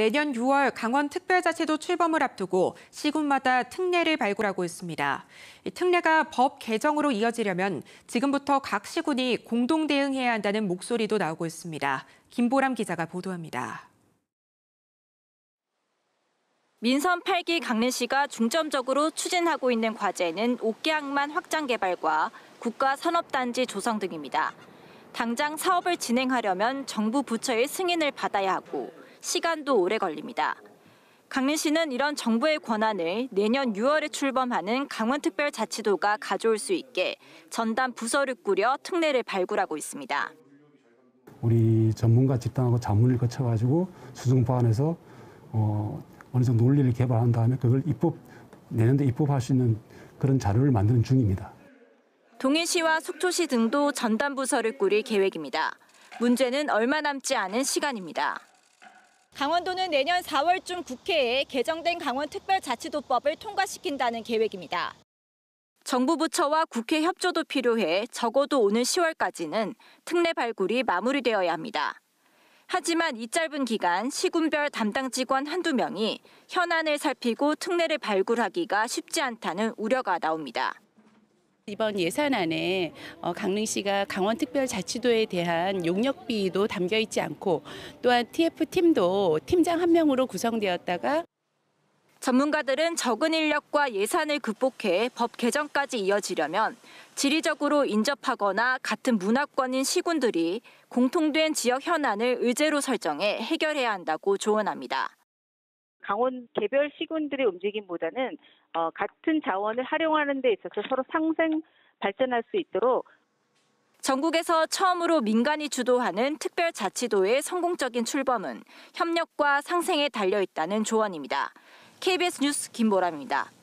내년 6월 강원특별자치도 출범을 앞두고 시군마다 특례를 발굴하고 있습니다. 특례가 법 개정으로 이어지려면 지금부터 각 시군이 공동 대응해야 한다는 목소리도 나오고 있습니다. 김보람 기자가 보도합니다. 민선 8기 강릉시가 중점적으로 추진하고 있는 과제는 옥계항만 확장 개발과 국가 산업단지 조성 등입니다. 당장 사업을 진행하려면 정부 부처의 승인을 받아야 하고 시간도 오래 걸립니다. 강릉시는 이런 정부의 권한을 내년 6월에 출범하는 강원특별자치도가 가져올 수 있게 전담 부서를 꾸려 특례를 발굴하고 있습니다. 우리 전문가 집단하고 자문을 거쳐가지고 수정 보완해서 어, 어느 정도 논리를 개발한 다음에 그걸 입법 내년도 입법할 수 있는 그런 자료를 만드는 중입니다. 동해시와 속초시 등도 전담 부서를 꾸릴 계획입니다. 문제는 얼마 남지 않은 시간입니다. 강원도는 내년 4월쯤 국회에 개정된 강원특별자치도법을 통과시킨다는 계획입니다. 정부 부처와 국회 협조도 필요해 적어도 오는 10월까지는 특례 발굴이 마무리되어야 합니다. 하지만 이 짧은 기간 시군별 담당 직원 한두 명이 현안을 살피고 특례를 발굴하기가 쉽지 않다는 우려가 나옵니다. 이번 예산안에 어, 강릉시가 강원특별자치도에 대한 용역비도 담겨 있지 않고 또한 TF팀도 팀장 한 명으로 구성되었다가 전문가들은 적은 인력과 예산을 극복해 법 개정까지 이어지려면 지리적으로 인접하거나 같은 문화권인 시군들이 공통된 지역 현안을 의제로 설정해 해결해야 한다고 조언합니다. 강원 개별 시군들의 움직임보다는 어, 같은 자원을 활용하는 데 있어서 서로 상생 발전할 수 있도록 전국에서 처음으로 민간이 주도하는 특별자치도의 성공적인 출범은 협력과 상생에 달려 있다는 조언입니다. KBS 뉴스 김보람입니다.